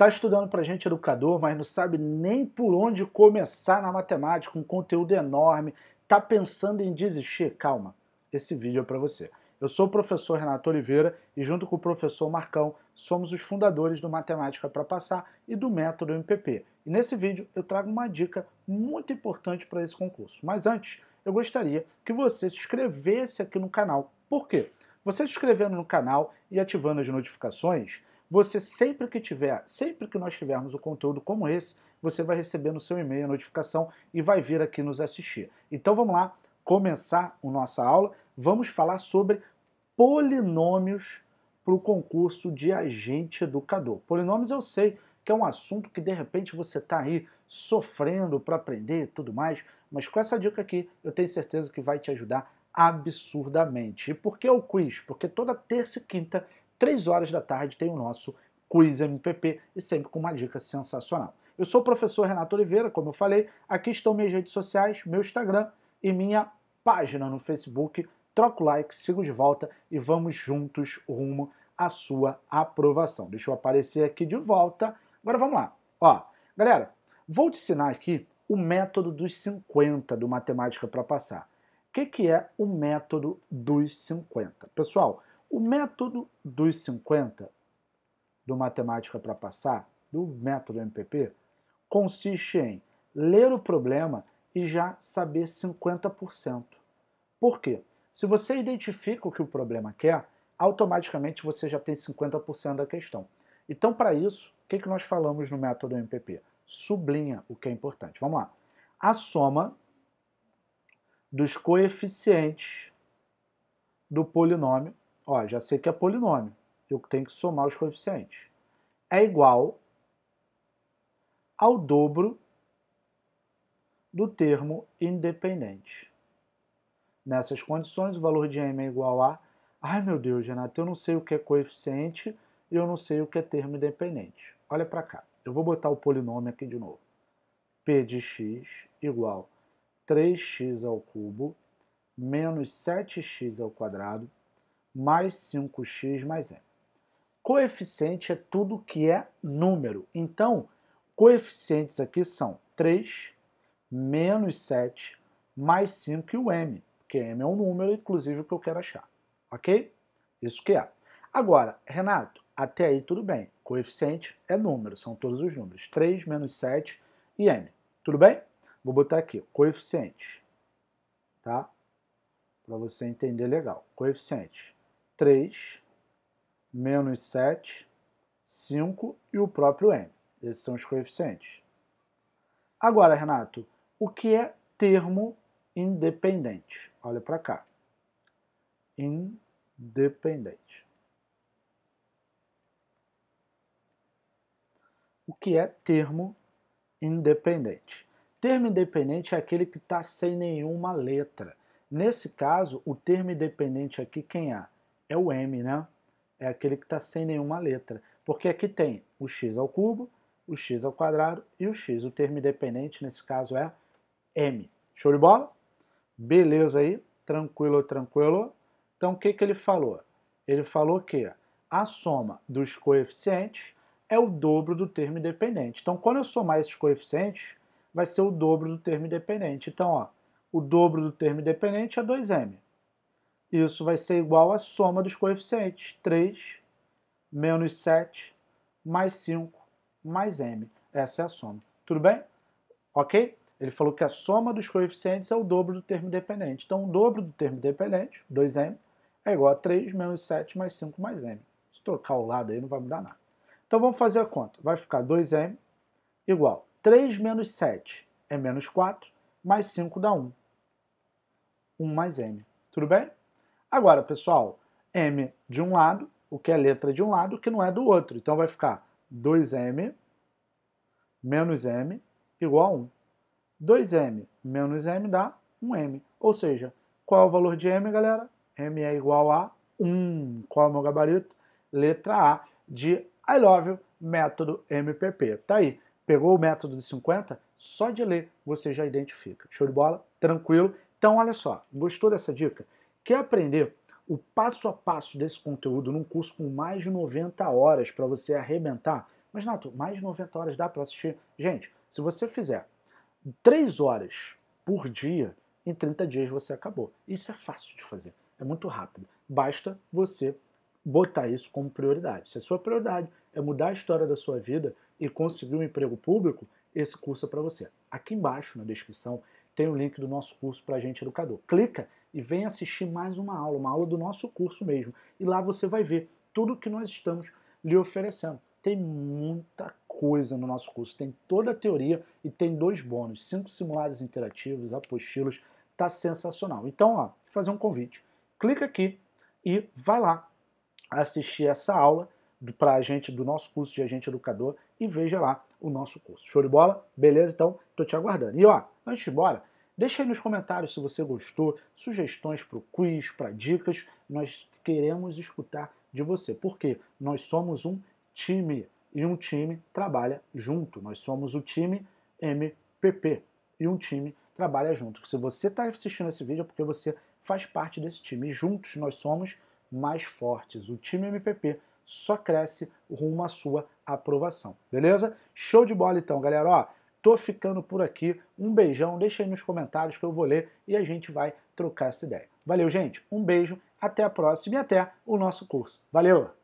Está estudando para gente educador, mas não sabe nem por onde começar na matemática, um conteúdo enorme. Está pensando em desistir? Calma, esse vídeo é para você. Eu sou o professor Renato Oliveira e junto com o professor Marcão somos os fundadores do Matemática para Passar e do Método MPP. E nesse vídeo eu trago uma dica muito importante para esse concurso. Mas antes, eu gostaria que você se inscrevesse aqui no canal. Por quê? Você se inscrevendo no canal e ativando as notificações, você sempre que tiver, sempre que nós tivermos um conteúdo como esse, você vai receber no seu e-mail a notificação e vai vir aqui nos assistir. Então vamos lá começar a nossa aula. Vamos falar sobre polinômios para o concurso de agente educador. Polinômios eu sei que é um assunto que de repente você está aí sofrendo para aprender e tudo mais, mas com essa dica aqui eu tenho certeza que vai te ajudar absurdamente. E por que o quiz? Porque toda terça e quinta 3 horas da tarde tem o nosso Quiz MPP e sempre com uma dica sensacional. Eu sou o professor Renato Oliveira, como eu falei, aqui estão minhas redes sociais, meu Instagram e minha página no Facebook. Troca o like, sigo de volta e vamos juntos rumo à sua aprovação. Deixa eu aparecer aqui de volta. Agora vamos lá. Ó, galera, vou te ensinar aqui o método dos 50 do Matemática para Passar. O que, que é o método dos 50? Pessoal, o método dos 50 do Matemática para Passar, do método MPP, consiste em ler o problema e já saber 50%. Por quê? Se você identifica o que o problema quer, automaticamente você já tem 50% da questão. Então, para isso, o que, que nós falamos no método MPP? Sublinha o que é importante. Vamos lá. A soma dos coeficientes do polinômio Ó, já sei que é polinômio. Eu tenho que somar os coeficientes. É igual ao dobro do termo independente. Nessas condições, o valor de m é igual a... Ai, meu Deus, Renato, eu não sei o que é coeficiente e eu não sei o que é termo independente. Olha para cá. Eu vou botar o polinômio aqui de novo. p de x igual 3x ao cubo menos 7x ao quadrado mais 5x mais m. Coeficiente é tudo que é número. Então, coeficientes aqui são 3, menos 7, mais 5 e o m, porque m é um número, inclusive, que eu quero achar. Ok? Isso que é. Agora, Renato, até aí tudo bem. Coeficiente é número, são todos os números. 3, menos 7 e m. Tudo bem? Vou botar aqui, coeficiente, tá? Para você entender legal. Coeficiente 3, menos 7, 5 e o próprio m. Esses são os coeficientes. Agora, Renato, o que é termo independente? Olha para cá. Independente. O que é termo independente? Termo independente é aquele que está sem nenhuma letra. Nesse caso, o termo independente aqui quem é? é o m, né? É aquele que está sem nenhuma letra. Porque aqui tem o x ao cubo, o x ao quadrado e o x. O termo independente, nesse caso, é m. Show de bola? Beleza aí? Tranquilo, tranquilo? Então, o que, que ele falou? Ele falou que a soma dos coeficientes é o dobro do termo independente. Então, quando eu somar esses coeficientes, vai ser o dobro do termo independente. Então, ó, o dobro do termo independente é 2m isso vai ser igual à soma dos coeficientes. 3 menos 7 mais 5 mais m. Essa é a soma. Tudo bem? Ok? Ele falou que a soma dos coeficientes é o dobro do termo dependente. Então, o dobro do termo dependente, 2m, é igual a 3 menos 7 mais 5 mais m. Se trocar o lado aí, não vai mudar nada. Então, vamos fazer a conta. Vai ficar 2m igual 3 menos 7 é menos 4, mais 5 dá 1. 1 mais m. Tudo bem? Agora, pessoal, m de um lado, o que é letra de um lado, o que não é do outro. Então vai ficar 2m menos m igual a 1. 2m menos m dá 1m. Ou seja, qual é o valor de m, galera? m é igual a 1. Qual é o meu gabarito? Letra A de I Love you, método MPP. Tá aí. Pegou o método de 50? Só de ler você já identifica. Show de bola? Tranquilo? Então, olha só. Gostou dessa dica? Quer aprender o passo a passo desse conteúdo num curso com mais de 90 horas para você arrebentar? Mas, Nato, mais de 90 horas dá para assistir? Gente, se você fizer 3 horas por dia, em 30 dias você acabou. Isso é fácil de fazer, é muito rápido. Basta você botar isso como prioridade. Se a sua prioridade é mudar a história da sua vida e conseguir um emprego público, esse curso é para você. Aqui embaixo na descrição tem o link do nosso curso para gente educador. Clica e vem assistir mais uma aula, uma aula do nosso curso mesmo. E lá você vai ver tudo que nós estamos lhe oferecendo. Tem muita coisa no nosso curso, tem toda a teoria e tem dois bônus, cinco simulados interativos, apostilas, tá sensacional. Então, ó, vou fazer um convite. Clica aqui e vai lá assistir essa aula para a gente do nosso curso de agente educador e veja lá o nosso curso. Show de bola? Beleza? Então, tô te aguardando. E ó, antes de ir embora, Deixa aí nos comentários se você gostou, sugestões para o quiz, para dicas. Nós queremos escutar de você, porque nós somos um time e um time trabalha junto. Nós somos o time MPP e um time trabalha junto. Se você está assistindo esse vídeo é porque você faz parte desse time. juntos nós somos mais fortes. O time MPP só cresce rumo à sua aprovação. Beleza? Show de bola então, galera. Ó, Tô ficando por aqui. Um beijão, deixa aí nos comentários que eu vou ler e a gente vai trocar essa ideia. Valeu, gente. Um beijo, até a próxima e até o nosso curso. Valeu!